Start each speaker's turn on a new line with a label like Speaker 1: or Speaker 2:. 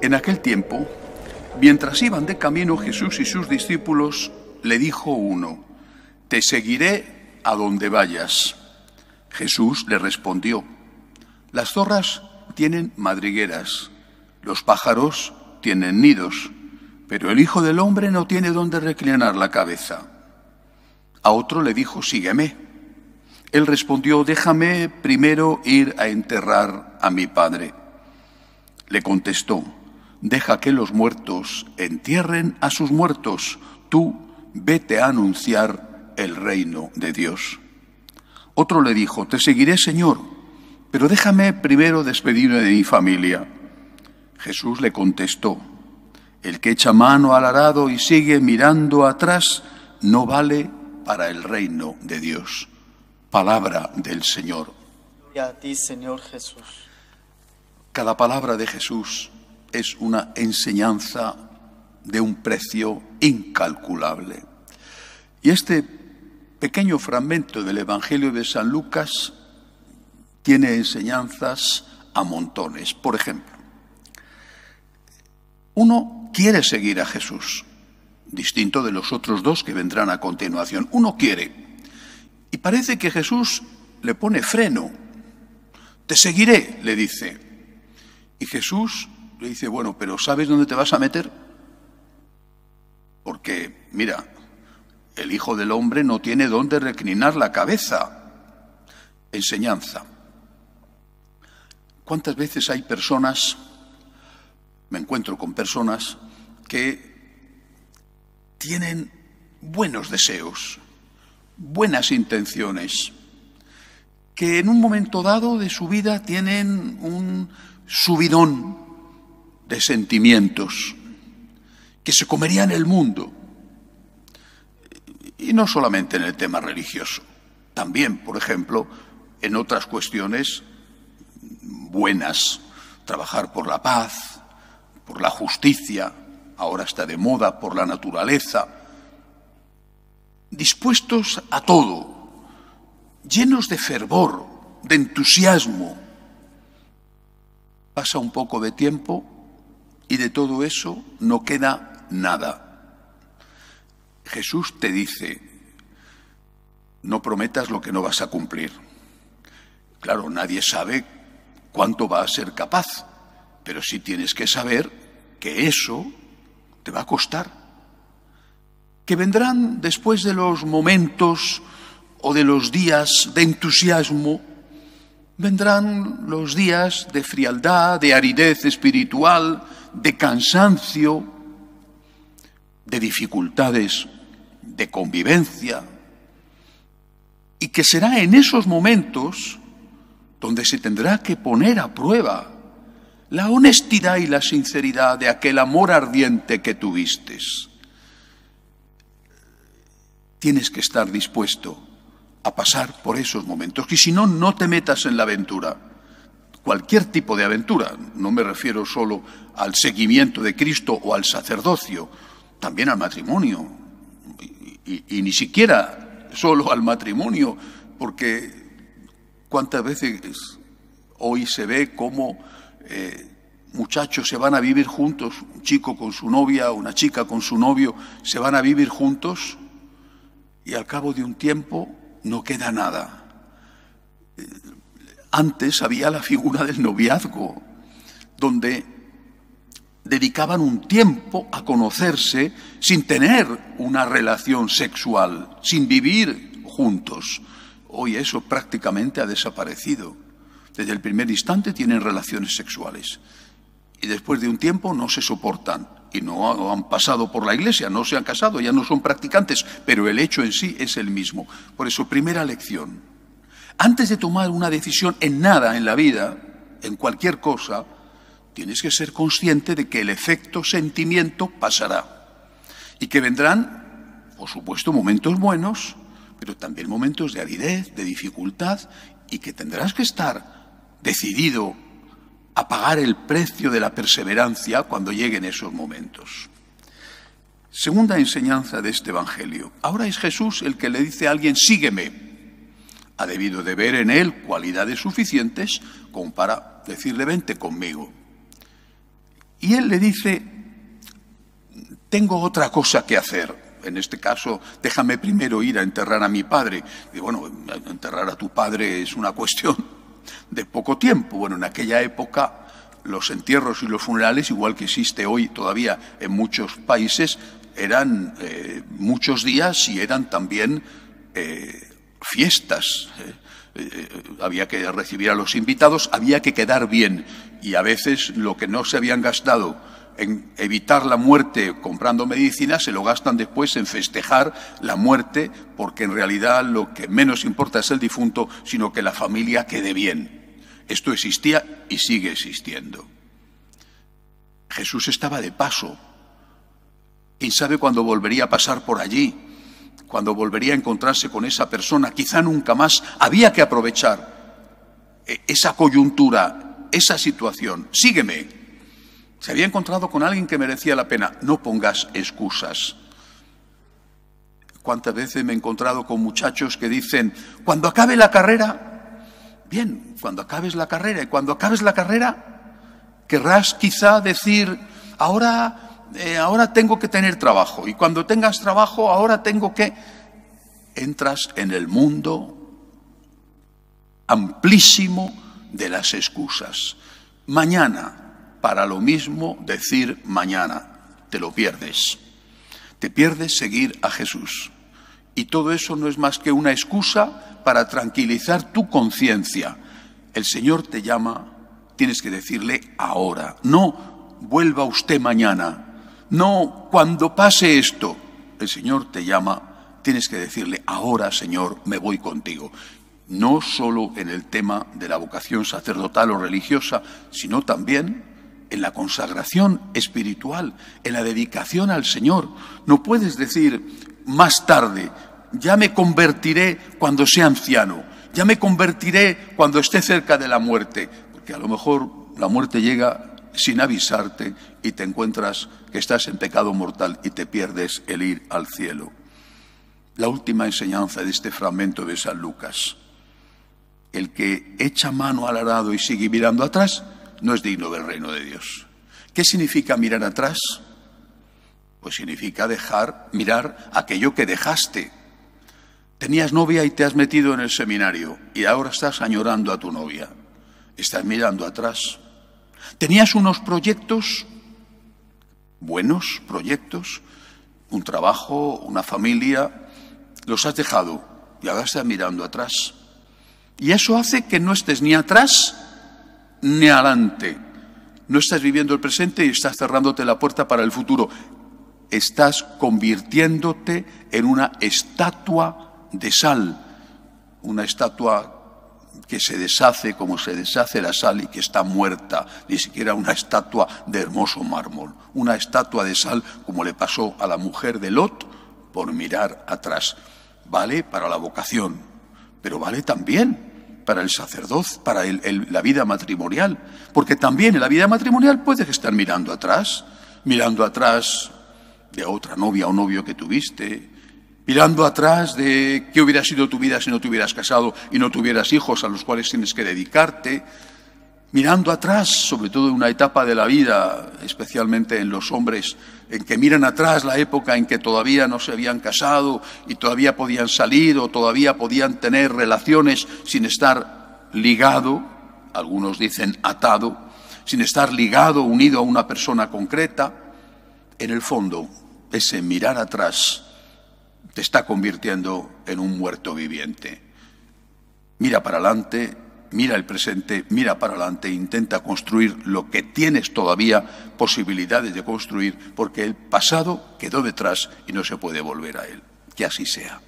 Speaker 1: En aquel tiempo, mientras iban de camino Jesús y sus discípulos, le dijo uno, Te seguiré a donde vayas. Jesús le respondió, Las zorras tienen madrigueras, los pájaros tienen nidos pero el Hijo del Hombre no tiene dónde reclinar la cabeza. A otro le dijo, sígueme. Él respondió, déjame primero ir a enterrar a mi padre. Le contestó, deja que los muertos entierren a sus muertos, tú vete a anunciar el reino de Dios. Otro le dijo, te seguiré, Señor, pero déjame primero despedirme de mi familia. Jesús le contestó, el que echa mano al arado y sigue mirando atrás no vale para el reino de Dios. Palabra del Señor. Gloria a ti, Señor Jesús. Cada palabra de Jesús es una enseñanza de un precio incalculable. Y este pequeño fragmento del Evangelio de San Lucas tiene enseñanzas a montones. Por ejemplo, uno quiere seguir a Jesús, distinto de los otros dos que vendrán a continuación. Uno quiere, y parece que Jesús le pone freno. Te seguiré, le dice. Y Jesús le dice, bueno, pero ¿sabes dónde te vas a meter? Porque, mira, el Hijo del Hombre no tiene dónde reclinar la cabeza. Enseñanza. ¿Cuántas veces hay personas me encuentro con personas que tienen buenos deseos, buenas intenciones, que en un momento dado de su vida tienen un subidón de sentimientos, que se comerían el mundo. Y no solamente en el tema religioso, también, por ejemplo, en otras cuestiones buenas, trabajar por la paz, por la justicia, ahora está de moda, por la naturaleza, dispuestos a todo, llenos de fervor, de entusiasmo. Pasa un poco de tiempo y de todo eso no queda nada. Jesús te dice, no prometas lo que no vas a cumplir. Claro, nadie sabe cuánto va a ser capaz, pero si tienes que saber que eso te va a costar, que vendrán después de los momentos o de los días de entusiasmo, vendrán los días de frialdad, de aridez espiritual, de cansancio, de dificultades de convivencia, y que será en esos momentos donde se tendrá que poner a prueba la honestidad y la sinceridad de aquel amor ardiente que tuviste. Tienes que estar dispuesto a pasar por esos momentos, Y si no, no te metas en la aventura. Cualquier tipo de aventura, no me refiero solo al seguimiento de Cristo o al sacerdocio, también al matrimonio, y, y ni siquiera solo al matrimonio, porque cuántas veces hoy se ve cómo eh, muchachos se van a vivir juntos, un chico con su novia, una chica con su novio, se van a vivir juntos y al cabo de un tiempo no queda nada. Eh, antes había la figura del noviazgo, donde dedicaban un tiempo a conocerse sin tener una relación sexual, sin vivir juntos. Hoy eso prácticamente ha desaparecido. Desde el primer instante tienen relaciones sexuales y después de un tiempo no se soportan y no han pasado por la iglesia, no se han casado, ya no son practicantes, pero el hecho en sí es el mismo. Por eso, primera lección, antes de tomar una decisión en nada en la vida, en cualquier cosa, tienes que ser consciente de que el efecto sentimiento pasará y que vendrán, por supuesto, momentos buenos, pero también momentos de aridez, de dificultad y que tendrás que estar decidido a pagar el precio de la perseverancia cuando lleguen esos momentos. Segunda enseñanza de este Evangelio. Ahora es Jesús el que le dice a alguien, sígueme. Ha debido de ver en él cualidades suficientes como para decirle, vente conmigo. Y él le dice, tengo otra cosa que hacer. En este caso, déjame primero ir a enterrar a mi padre. Y bueno, enterrar a tu padre es una cuestión de poco tiempo. Bueno, en aquella época los entierros y los funerales, igual que existe hoy todavía en muchos países, eran eh, muchos días y eran también eh, fiestas. ¿eh? había que recibir a los invitados, había que quedar bien y a veces lo que no se habían gastado en evitar la muerte comprando medicina, se lo gastan después en festejar la muerte, porque en realidad lo que menos importa es el difunto, sino que la familia quede bien. Esto existía y sigue existiendo. Jesús estaba de paso. ¿Quién sabe cuándo volvería a pasar por allí? ¿Cuándo volvería a encontrarse con esa persona? Quizá nunca más. Había que aprovechar eh, esa coyuntura, esa situación. Sígueme. Se había encontrado con alguien que merecía la pena. No pongas excusas. ¿Cuántas veces me he encontrado con muchachos que dicen, cuando acabe la carrera, bien, cuando acabes la carrera, y cuando acabes la carrera, querrás quizá decir, ahora, eh, ahora tengo que tener trabajo, y cuando tengas trabajo, ahora tengo que... Entras en el mundo amplísimo de las excusas. Mañana, para lo mismo decir mañana, te lo pierdes. Te pierdes seguir a Jesús. Y todo eso no es más que una excusa para tranquilizar tu conciencia. El Señor te llama, tienes que decirle ahora, no vuelva usted mañana, no cuando pase esto. El Señor te llama, tienes que decirle ahora, Señor, me voy contigo no solo en el tema de la vocación sacerdotal o religiosa, sino también en la consagración espiritual, en la dedicación al Señor. No puedes decir más tarde, ya me convertiré cuando sea anciano, ya me convertiré cuando esté cerca de la muerte, porque a lo mejor la muerte llega sin avisarte y te encuentras que estás en pecado mortal y te pierdes el ir al cielo. La última enseñanza de este fragmento de San Lucas. El que echa mano al arado y sigue mirando atrás, no es digno del reino de Dios. ¿Qué significa mirar atrás? Pues significa dejar, mirar aquello que dejaste. Tenías novia y te has metido en el seminario y ahora estás añorando a tu novia. Estás mirando atrás. Tenías unos proyectos, buenos proyectos, un trabajo, una familia, los has dejado y ahora estás mirando atrás. Y eso hace que no estés ni atrás ni adelante. No estás viviendo el presente y estás cerrándote la puerta para el futuro. Estás convirtiéndote en una estatua de sal, una estatua que se deshace como se deshace la sal y que está muerta, ni siquiera una estatua de hermoso mármol, una estatua de sal como le pasó a la mujer de Lot por mirar atrás. Vale para la vocación, pero vale también para el sacerdoz, para la vida matrimonial, porque también en la vida matrimonial puedes estar mirando atrás, mirando atrás de otra novia o novio que tuviste, mirando atrás de qué hubiera sido tu vida si no te hubieras casado y no tuvieras hijos a los cuales tienes que dedicarte mirando atrás, sobre todo en una etapa de la vida, especialmente en los hombres, en que miran atrás la época en que todavía no se habían casado y todavía podían salir o todavía podían tener relaciones sin estar ligado, algunos dicen atado, sin estar ligado, unido a una persona concreta, en el fondo, ese mirar atrás te está convirtiendo en un muerto viviente. Mira para adelante mira el presente, mira para adelante, intenta construir lo que tienes todavía posibilidades de construir, porque el pasado quedó detrás y no se puede volver a él. Que así sea.